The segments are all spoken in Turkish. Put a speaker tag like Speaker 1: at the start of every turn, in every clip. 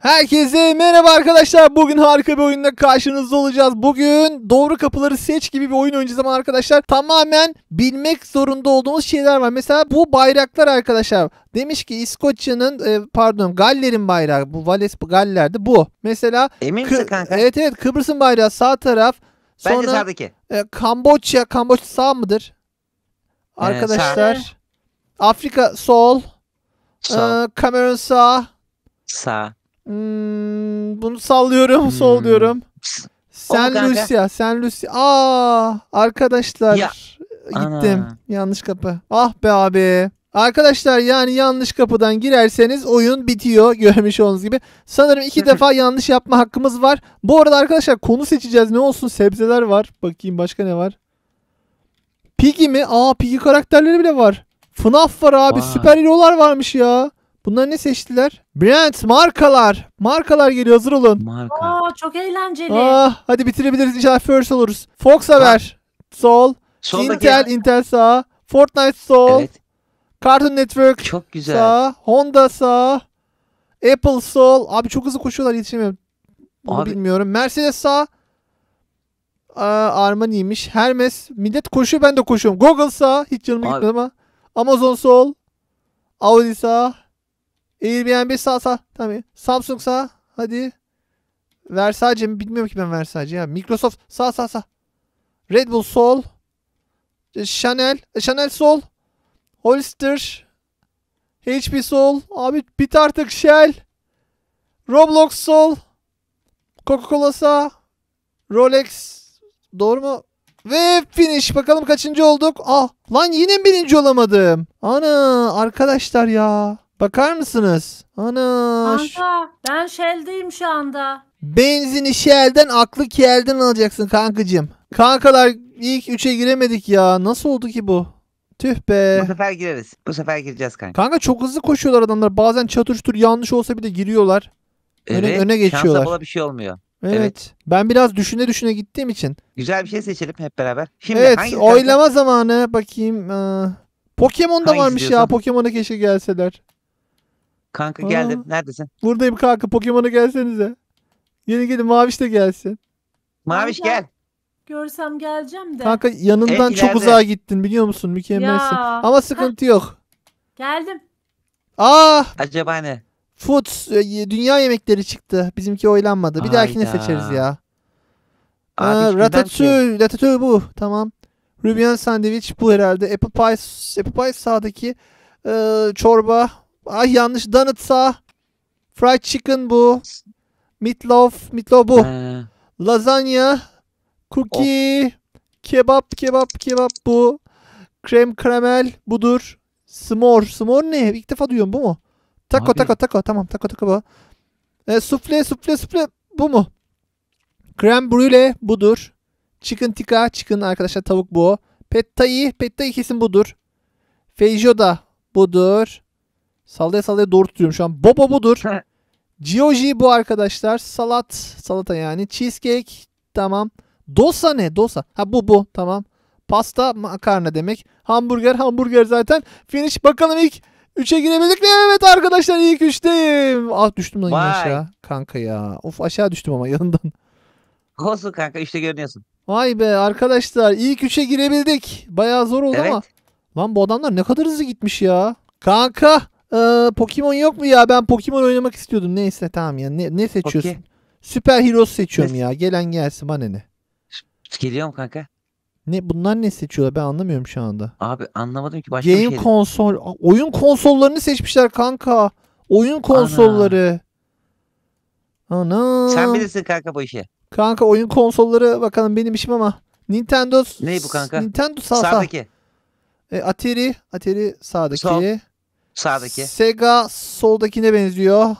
Speaker 1: Herkese merhaba arkadaşlar. Bugün harika bir oyunda karşınızda olacağız. Bugün doğru kapıları seç gibi bir oyun oynayacağız ama arkadaşlar tamamen bilmek zorunda olduğumuz şeyler var. Mesela bu bayraklar arkadaşlar. Demiş ki İskoçya'nın e, pardon Galler'in bayrağı. Bu Vales Galler'di bu. Mesela Emin misin kanka? Evet evet Kıbrıs'ın bayrağı sağ taraf. Sonra, Bence sağdaki. E, Kamboçya. Kamboçya sağ mıdır? Ee, arkadaşlar. Sağ. Afrika sol. Sol. E, Kamerun sağ. Sağ. Hmm, bunu sallıyorum, hmm. sol diyorum. Sen Olur Lucia, sen Lucia. Aa, arkadaşlar ya. gittim. Ana. Yanlış kapı. Ah be abi. Arkadaşlar yani yanlış kapıdan girerseniz oyun bitiyor görmüş olduğunuz gibi. Sanırım iki defa yanlış yapma hakkımız var. Bu arada arkadaşlar konu seçeceğiz ne olsun sebzeler var. Bakayım başka ne var. Piggy mi? Aa Piggy karakterleri bile var. FNAF var abi Vay. süper hero'lar varmış ya. Bunlar ne seçtiler? Brand markalar. Markalar geliyor hazır olun. Marka.
Speaker 2: Aa çok eğlenceli. Ah,
Speaker 1: hadi bitirebiliriz inşallah first oluruz. Fox haber. Sol. Soldaki- Intel, Intel sağ. Fortnite sol. Evet. Cartoon Network Çok güzel. sağ. Honda sağ. Apple sol. Abi çok hızlı koşuyorlar yetişemiyorum. Bunu bilmiyorum. Mercedes sağ. Armani'ymiş. Hermes. Millet koşuyor ben de koşuyorum. Google sağ. Hiç yanıma Abi- ama. Amazon sol. Audi sağ. Airbnb sağ sağ. Tamam. Samsung sağ. Hadi. Versace mi? Bilmiyorum ki ben Versace ya. Microsoft sağ sağ sağ. Red Bull sol. E, Chanel. E, Chanel sol. Hollister. HP sol. Abi bit artık Shell. Roblox sol. Coca-Cola sağ. Rolex. Doğru mu? Ve finish. Bakalım kaçıncı olduk? Ah lan yine birinci olamadım. Ana arkadaşlar ya. Bakar mısınız? Ana.
Speaker 2: Kanka ben Shell'deyim şu anda.
Speaker 1: Benzini Shell'den aklı Kiel'den alacaksın kankacığım. Kankalar ilk 3'e giremedik ya. Nasıl oldu ki bu? Tüh be. Bu
Speaker 3: sefer
Speaker 2: gireriz.
Speaker 1: Bu sefer gireceğiz kanka. Kanka çok hızlı koşuyorlar adamlar. Bazen çatıştır yanlış olsa bile giriyorlar.
Speaker 3: Evet, öne, öne geçiyorlar. Şansa bir
Speaker 1: şey olmuyor. Evet. evet. Ben biraz düşüne düşüne gittiğim için.
Speaker 3: Güzel bir şey seçelim hep
Speaker 1: beraber. Şimdi evet hangi oylama kanka? zamanı bakayım. Ee, ıı, Pokemon da varmış ya. Pokemon'a keşke gelseler.
Speaker 3: Kanka geldim. Aa, Neredesin?
Speaker 1: Buradayım kanka. Pokemon'a gelsenize. Yeni gelin Maviş de gelsin. Maviş gel.
Speaker 2: Görsem geleceğim de. Kanka yanından Evet, çok uzağa
Speaker 1: gittin biliyor musun? Mükemmelsin. Ya. Ama sıkıntı yok. Geldim. Aa. Ah!
Speaker 3: Acaba ne?
Speaker 1: Food e, dünya yemekleri çıktı. Bizimki oylanmadı. Bir dahakine Hayda. seçeriz ya. Abi Aa, ratatouille, şey ratatouille bu. Tamam. Rubian sandviç bu herhalde. Apple pie, apple pie sağdaki e, çorba Ay ah, yanlış. Donut Fried chicken bu. Meatloaf. Meatloaf bu. Ee. Lazanya. Cookie. Of. Kebap. Kebap. Kebap bu. Krem karamel budur. Smor. Smor ne? İlk defa duyuyorum bu mu? Taco Abi. taco taco. Tamam taco taco bu. E, sufle sufle sufle bu mu? Krem brûlée budur. Chicken tikka chicken arkadaşlar tavuk bu. Pettayi pettayi kesin budur. Feijoda budur. Sallaya sallaya doğru tutuyorum şu an. Bobo budur. Gioji bu arkadaşlar. Salat. Salata yani. Cheesecake. Tamam. Dosa ne? Dosa. Ha bu bu. Tamam. Pasta makarna demek. Hamburger. Hamburger zaten. Finish. Bakalım ilk 3'e girebildik mi? Evet arkadaşlar ilk 3'teyim. Ah düştüm lan aşağı. Kanka ya. Of aşağı düştüm ama yanından.
Speaker 3: Olsun kanka işte görünüyorsun.
Speaker 1: Vay be arkadaşlar ilk 3'e girebildik. Bayağı zor oldu Evet. ama. Lan bu adamlar ne kadar hızlı gitmiş ya. Kanka ee, Pokemon yok mu ya? Ben Pokemon oynamak istiyordum. Neyse tamam ya. Ne, ne seçiyorsun? Okey. Süper Heroes seçiyorum Ne- ya. Gelen gelsin bana ne.
Speaker 3: Geliyor mu kanka.
Speaker 1: Ne bunlar ne seçiyorlar? Ben anlamıyorum şu anda.
Speaker 3: Abi anlamadım ki başka Game şey.
Speaker 1: konsol, oyun konsollarını seçmişler kanka. Oyun konsolları. Ana. Sen bilirsin
Speaker 3: kanka bu işi.
Speaker 1: Kanka oyun konsolları bakalım benim işim ama. Nintendo s- Ne bu kanka? Nintendo sağ sağ. Sağdaki. E, Atari, Atari sağdaki. Sol. Sağdaki. Sega soldakine benziyor.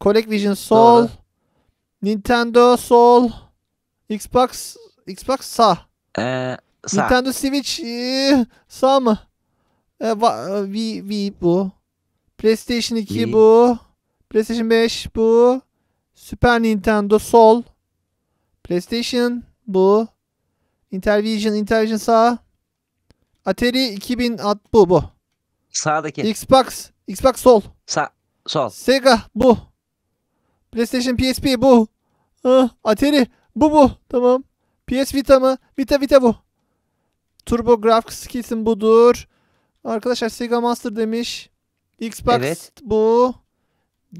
Speaker 1: Collect Vision sol. Doğru. Nintendo sol. Xbox Xbox sağ. Ee, sağ. Nintendo Switch ee, sağ mı? Ee, Wii, Wii bu. PlayStation 2 Wii. bu. PlayStation 5 bu. Super Nintendo sol. PlayStation bu. Intervision, Intervision sağ. Atari 2000 at bu bu. Sağdaki. Xbox. Xbox sol. Sa, Sol. Sega bu. PlayStation PSP bu. Atari bu bu. Tamam. PS Vita mı? Vita Vita bu. Turbo Graphics kesin budur. Arkadaşlar Sega Master demiş. Xbox evet. bu.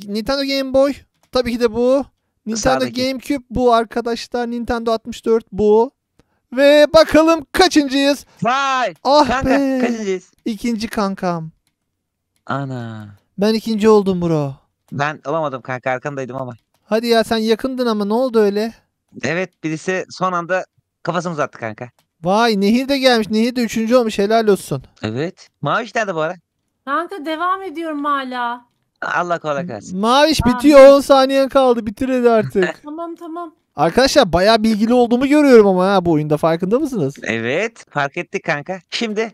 Speaker 1: Nintendo Game Boy tabii ki de bu. Nintendo Sağdaki. GameCube bu arkadaşlar. Nintendo 64 bu. Ve bakalım kaçıncıyız? Vay. Ah kanka, be. Kaçıncıyız? İkinci kankam.
Speaker 3: Ana.
Speaker 1: Ben ikinci oldum bro.
Speaker 3: Ben olamadım kanka arkandaydım ama.
Speaker 1: Hadi ya sen yakındın ama ne oldu öyle?
Speaker 3: Evet birisi son anda
Speaker 1: kafasını uzattı kanka. Vay Nehir de gelmiş. Nehir de üçüncü olmuş. Helal olsun. Evet.
Speaker 3: Maviş nerede bu ara?
Speaker 2: Kanka devam ediyorum hala. Allah kolay gelsin.
Speaker 1: Maviş bitiyor. 10 saniyen kaldı. Bitir hadi artık.
Speaker 2: tamam tamam.
Speaker 1: Arkadaşlar bayağı bilgili olduğumu görüyorum ama ha bu oyunda farkında mısınız? Evet fark ettik kanka. Şimdi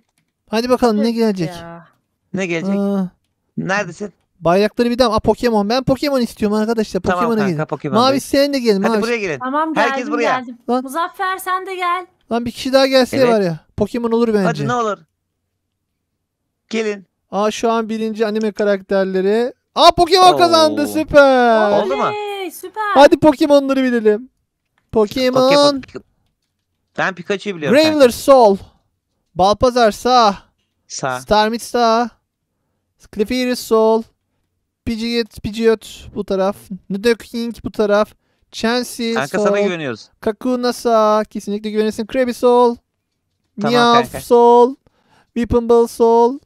Speaker 1: Hadi bakalım ne gelecek? Ya. ne gelecek? Aa, Neredesin? bayrakları bir daha. Aa Pokemon. Ben Pokemon istiyorum arkadaşlar. Pokemon'a tamam kanka gelin. Pokemon. Mavi sen de gelin. Hadi Mavi. buraya gelin. Tamam geldim Herkes buraya. geldim. Lan. Muzaffer sen de gel. Lan bir kişi daha gelse Evet. var ya. Pokemon olur bence. Hadi ne olur. Gelin. Aa şu an birinci anime karakterleri. Aa Pokemon Oo. kazandı süper. Oldu mu? süper. Hadi Pokemon'ları bilelim. Pokemon. Pokemon.
Speaker 3: Ben Pikachu'yu biliyorum. Graveler
Speaker 1: sol. Balpazar sağ. Sağ. Starmit sağ. Clefairy sol. Pidgeot, Pidgeot bu taraf. Nidoking bu taraf. Chansey sol. Kanka sana güveniyoruz. Kakuna sağ. Kesinlikle güvenirsin. Krabby sol. Tamam, Meowth kanka. sol. Weepinball sol.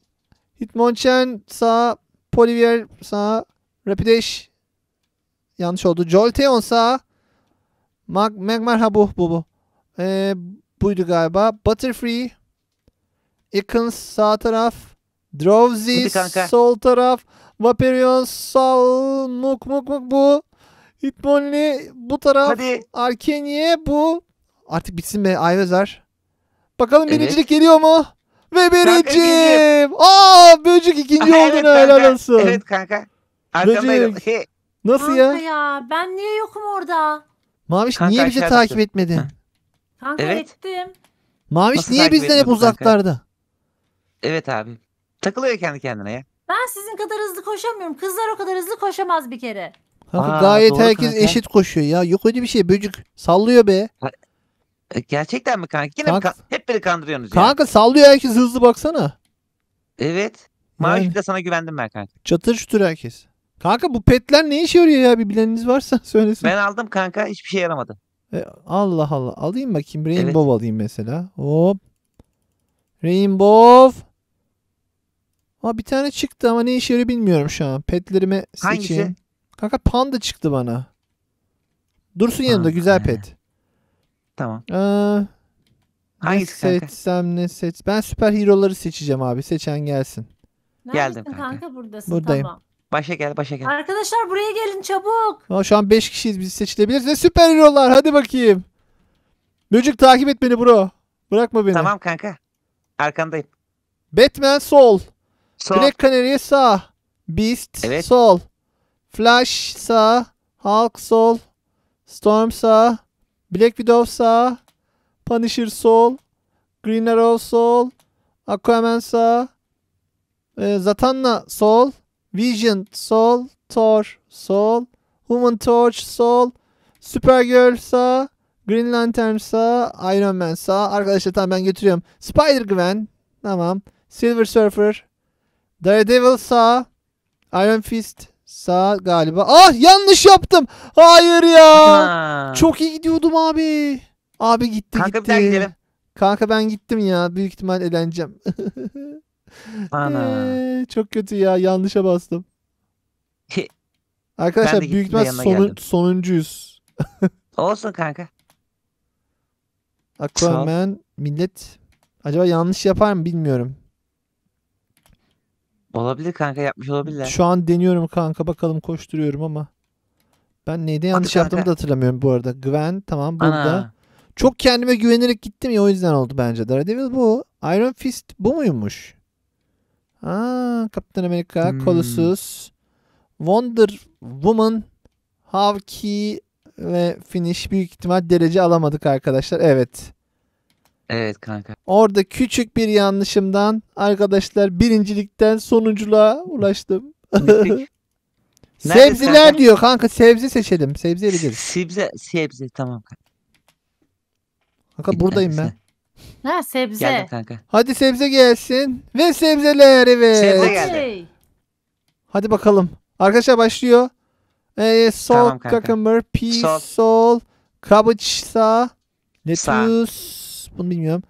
Speaker 1: Hitmonchan sağ. Polivier sağ. Rapidash Yanlış oldu. Jolteon'sa Mag Magmarhabuh bu bu. Ee, buydu galiba. Butterfree. Ekans sağ taraf. Drowsy sol taraf. Vaporeon sol muk muk muk bu. Hitmonlee bu taraf. Hadi. bu. Artık bitsin be Ayvezer. Bakalım evet. birincilik geliyor mu? Ve birincim. Aa böcük ikinci Aha, evet, oldun evet, helal olsun. Evet kanka. Arkamdaydım. Böcük. Şey, Nasıl Kanka ya?
Speaker 2: ya ben niye yokum orada?
Speaker 1: Maviş Kanka niye bizi aşağıdasın. takip etmedin? Heh.
Speaker 2: Kanka Evet. ettim.
Speaker 1: Maviş Nasıl niye bizden hep uzaklarda? Evet abi. Takılıyor kendi kendine ya.
Speaker 2: Ben sizin kadar hızlı koşamıyorum. Kızlar o kadar hızlı koşamaz bir kere.
Speaker 1: Kanka Aa, gayet herkes kanka. eşit koşuyor ya. Yok öyle bir şey. Böcük sallıyor be. E, gerçekten mi kanka? Yine mi Kanka- hep
Speaker 3: beni kandırıyorsunuz ya.
Speaker 1: Kanka sallıyor herkes hızlı baksana.
Speaker 3: Evet. Mavi Yani. de sana güvendim ben kanka.
Speaker 1: Çatır çutur herkes. Kanka bu petler ne işe yarıyor ya? Bir bileniniz varsa söylesin. Ben aldım kanka hiçbir şey yaramadı. E, Allah Allah. Alayım bakayım. Rainbow evet. alayım mesela. Hop. Rainbow. Aa, bir tane çıktı ama ne işe yarıyor bilmiyorum şu an. Petlerimi seçeyim. Hangisi? Kanka panda çıktı bana. Dursun ha, yanında güzel pet. Tamam. Ee, Hangisi ne kanka? seçsem ne seç. Ben süper hero'ları seçeceğim abi. Seçen gelsin.
Speaker 2: Neredesin Geldim kanka. kanka buradasın. Buradayım. Tamam.
Speaker 1: Başa gel başa gel.
Speaker 2: Arkadaşlar buraya gelin çabuk.
Speaker 1: Aa, şu an 5 kişiyiz biz seçilebiliriz ve süper hero'lar hadi bakayım. Böcük takip et beni bro. Bırakma beni. Tamam kanka. Arkandayım. Batman sol. Sol. Black Canary sağ. Beast evet. sol. Flash sağ. Hulk sol. Storm sağ. Black Widow sağ. Punisher sol. Green Arrow sol. Aquaman sağ. Ee, Zatanna sol. Vision, sol, Thor, sol, Human Torch, sol, Supergirl sağ, Green Lantern sağ, Iron Man sağ. Arkadaşlar tamam ben götürüyorum. Spider Gwen, tamam. Silver Surfer, Daredevil sağ, Iron Fist sağ galiba. Ah yanlış yaptım. Hayır ya. Ha. Çok iyi gidiyordum abi. Abi gitti Kanka gitti. Kanka ben ben gittim ya. Büyük ihtimal eleneceğim.
Speaker 3: Ana. Ee,
Speaker 1: çok kötü ya yanlışa bastım. Arkadaşlar büyük ihtimal sonu, sonuncuyuz.
Speaker 3: Olsun kanka.
Speaker 1: Aquaman millet acaba yanlış yapar mı bilmiyorum.
Speaker 3: Olabilir kanka yapmış olabilirler. Şu an
Speaker 1: deniyorum kanka bakalım koşturuyorum ama. Ben neyde yanlış yaptığımı da hatırlamıyorum bu arada. Gwen tamam burada. Ana. Çok kendime güvenerek gittim ya o yüzden oldu bence. Daredevil bu. Iron Fist bu muymuş? Aa, Kaptan Amerika, hmm. Colossus, Wonder Woman, Havki ve Finish büyük ihtimal derece alamadık arkadaşlar. Evet. Evet kanka. Orada küçük bir yanlışımdan arkadaşlar birincilikten sonunculuğa ulaştım. Sebzeler kanka? diyor kanka sebze seçelim. Sebze ederiz. Sebze sebze tamam kanka. Kanka buradayım ben. Ha sebze. Geldim kanka. Hadi sebze gelsin. Ve sebzeler evet. Sebze geldi. Hadi bakalım. Arkadaşlar başlıyor. Ee, sol, tamam kanka. cucumber, pea, sol, cabbage, sağ, lettuce. Sağ. Bunu bilmiyorum.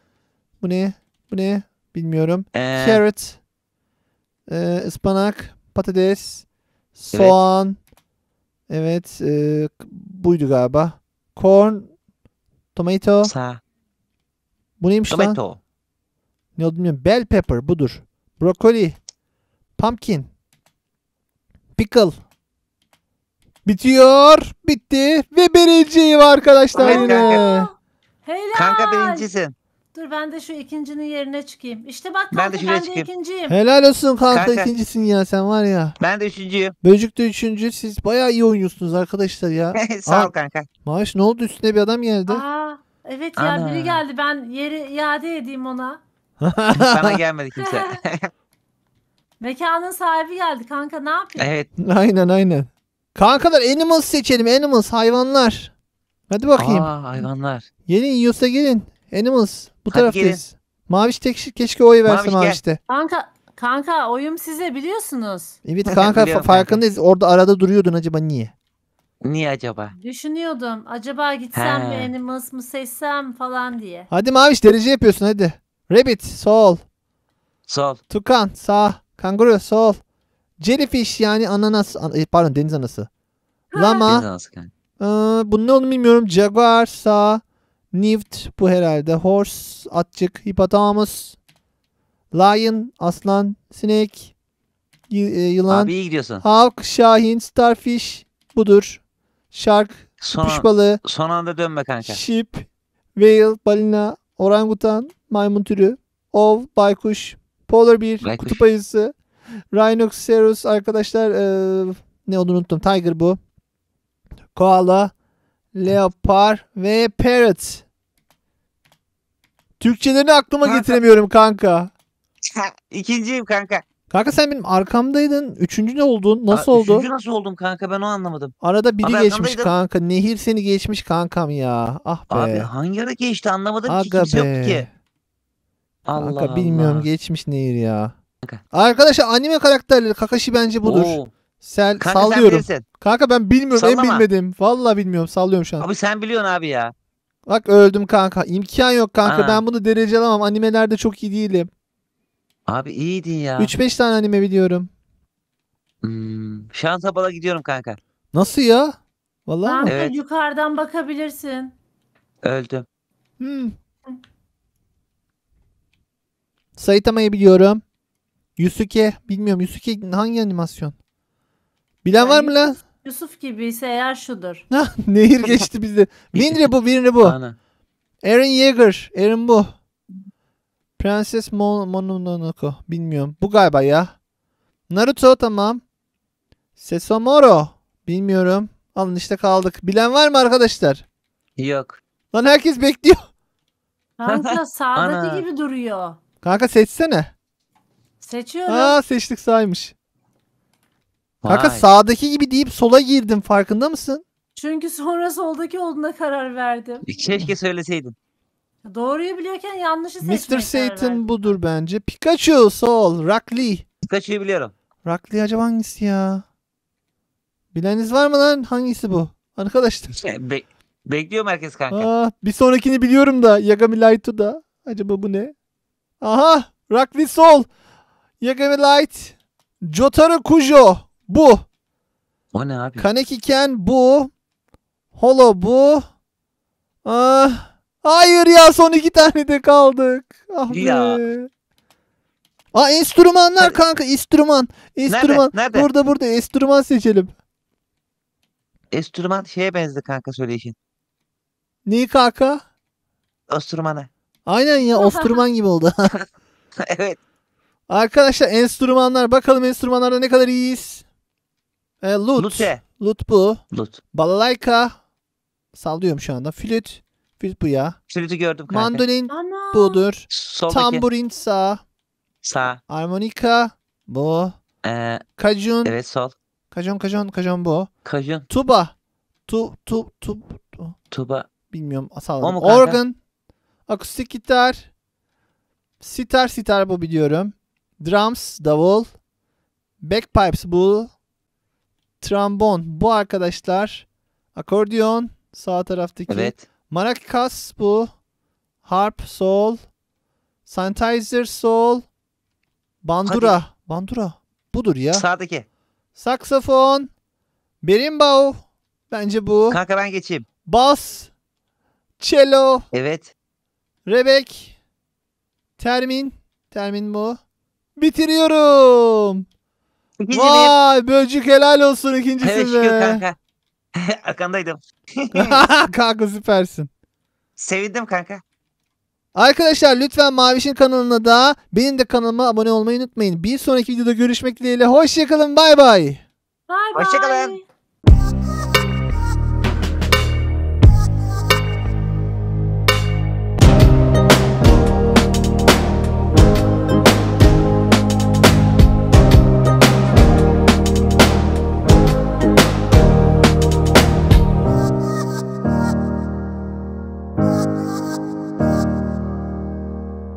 Speaker 1: Bu ne? Bu ne? Bilmiyorum. Ee, Carrot, ee, ıspanak, patates, soğan. Evet. evet e, buydu galiba. Corn, tomato. Sağ. Bu neymiş Tomato. lan? Ne oldu bilmiyorum. Bell pepper budur. Brokoli. Pumpkin. Pickle. Bitiyor. Bitti. Ve birinciyim arkadaşlar evet, yine. Helal. Kanka
Speaker 3: birincisin.
Speaker 2: Dur ben de şu ikincinin yerine çıkayım. İşte bak kanka ben de, ben de ikinciyim. Helal olsun kanka, kanka
Speaker 1: ikincisin ya sen var ya. Ben de üçüncüyüm. Böcük de üçüncü. Siz baya iyi oynuyorsunuz arkadaşlar ya. Sağ ol kanka. Maaş ne oldu üstüne bir adam geldi. Aa
Speaker 2: Evet ya Ana. biri geldi ben yeri iade edeyim ona.
Speaker 1: Sana gelmedi kimse.
Speaker 2: Mekanın sahibi geldi kanka ne yapıyorsun?
Speaker 1: Evet. Aynen aynen. Kankalar animals seçelim animals hayvanlar. Hadi bakayım. Aa, hayvanlar. Gelin yiyorsa gelin. Animals bu Hadi taraftayız. Gelin. Maviş tek keşke oy verse Maviş Maviş'te. Kanka
Speaker 2: kanka oyum size biliyorsunuz.
Speaker 1: Evet kanka farkındayız. Orada arada duruyordun acaba niye? Niye acaba?
Speaker 2: Düşünüyordum. Acaba gitsem mi Animals mı seçsem falan diye.
Speaker 1: Hadi Maviş derece yapıyorsun hadi. Rabbit sol. Sol. Tukan sağ. Kanguru sol. Jellyfish yani ananas. E, pardon deniz anası. Lama. Deniz anası Ee, bunun ne olduğunu bilmiyorum. Jaguar sağ. Nift bu herhalde. Horse atçık. Hippopotamus. Lion aslan. Sinek. y- e, yılan. Abi iyi gidiyorsun. Hawk, Şahin, Starfish budur shark, son, kuş balığı,
Speaker 3: son anda dönme kanka. Ship,
Speaker 1: whale, balina, orangutan, maymun türü, ov, baykuş, polar bear, baykuş. kutup ayısı, rhinoceros arkadaşlar e, ne olduğunu unuttum. Tiger bu. Koala, leopar ve parrot. Türkçelerini aklıma kanka. getiremiyorum kanka.
Speaker 3: İkinciyim kanka.
Speaker 1: Kanka sen benim arkamdaydın. Üçüncü ne oldun? Nasıl Aa, oldu? Üçüncü
Speaker 3: nasıl oldum kanka ben o anlamadım. Arada biri Abi geçmiş kanka.
Speaker 1: Nehir seni geçmiş kankam ya. Ah be. Abi
Speaker 3: hangi ara geçti anlamadım Aga ki kimse be. yoktu ki.
Speaker 1: Allah Kanka bilmiyorum geçmiş Nehir ya. Kanka. Arkadaşlar anime karakterleri Kakashi bence budur. Oo. Sel Kanka sallıyorum. Sen kanka ben bilmiyorum en bilmedim. Vallahi bilmiyorum sallıyorum şu an. Abi sen biliyorsun abi ya. Bak öldüm kanka. İmkan yok kanka. Aa. Ben bunu derece alamam. Animelerde çok iyi değilim.
Speaker 3: Abi iyiydi ya. 3-5
Speaker 1: tane anime biliyorum.
Speaker 3: Hmm, şansa gidiyorum kanka.
Speaker 1: Nasıl ya? Vallahi Kanka mi? Evet.
Speaker 2: yukarıdan bakabilirsin. Öldüm. Hmm.
Speaker 1: Saitama'yı biliyorum. Yusuke bilmiyorum. Yusuke hangi animasyon? Bilen var mı lan?
Speaker 2: Yusuf gibiyse eğer şudur.
Speaker 1: Nehir geçti bizi. Winre bu, Winre bu. Ana. Aaron Yeager, Aaron bu. Prenses Mon Mononoke. Bilmiyorum. Bu galiba ya. Naruto tamam. Sesamoro. Bilmiyorum. Alın işte kaldık. Bilen var mı arkadaşlar? Yok. Lan herkes bekliyor.
Speaker 2: Kanka sağdaki gibi duruyor.
Speaker 1: Kanka seçsene.
Speaker 2: Seçiyorum. Aa
Speaker 1: seçtik saymış. Kanka Vay. sağdaki gibi deyip sola girdim farkında mısın?
Speaker 2: Çünkü sonra soldaki olduğuna karar verdim.
Speaker 3: Keşke söyleseydin.
Speaker 2: Doğruyu biliyorken yanlışı seçmek. Mr. Satan
Speaker 1: budur bence. Pikachu, Sol, Rockly. Pikachu'yu biliyorum. Rockly acaba hangisi ya? Bileniniz var mı lan? Hangisi bu? Arkadaşlar.
Speaker 3: Be bekliyorum herkes kanka. Aa, ah,
Speaker 1: bir sonrakini biliyorum da. Yagami Light'u da. Acaba bu ne? Aha! Rockly Sol. Yagami Light. Jotaro Kujo. Bu. O ne abi? Kaneki Ken bu. Holo bu. Ah. Hayır ya son iki tane de kaldık. Ah be. Ya. Aa enstrümanlar Hadi. kanka enstrüman. Enstrüman. Nerede? Nerede? Burada burada enstrüman seçelim.
Speaker 3: Enstrüman şeye benzedi kanka söyleyişin.
Speaker 1: Neyi kanka? Enstrümana. Aynen ya osturman gibi oldu. evet. Arkadaşlar enstrümanlar bakalım enstrümanlarda ne kadar iyiyiz. E, loot. Lute. Loot bu. Loot. Balalayka. Sallıyorum şu anda. Flüt. Flüt bu ya.
Speaker 3: Flütü gördüm kanka. Mandolin Ana.
Speaker 1: budur. Soldaki. Tamburin sağ. Sağ. armonika bu. Ee, kajun. Evet sol. Kajun kajun kajun bu. Kajun. Tuba. Tu tu tu. tu. Tuba. Bilmiyorum salladım. Organ. Akustik gitar. Sitar sitar bu biliyorum. Drums davul. Backpipes bu. Trombon bu arkadaşlar. Akordiyon sağ taraftaki. Evet. Maracas bu. Harp sol. Sanitizer sol. Bandura. Hadi. Bandura. Budur ya. Sağdaki. Saksafon. Berimbau. Bence bu. Kanka ben geçeyim. Bas. Cello. Evet. Rebek. Termin. Termin bu. Bitiriyorum. İkinci Vay bölcük helal olsun ikincisi. Evet şükür kanka.
Speaker 3: Arkandaydım.
Speaker 1: kanka süpersin.
Speaker 3: Sevindim kanka.
Speaker 1: Arkadaşlar lütfen Maviş'in kanalına da benim de kanalıma abone olmayı unutmayın. Bir sonraki videoda görüşmek dileğiyle. Hoşçakalın. Bay bay.
Speaker 3: Bay bay. Hoşçakalın.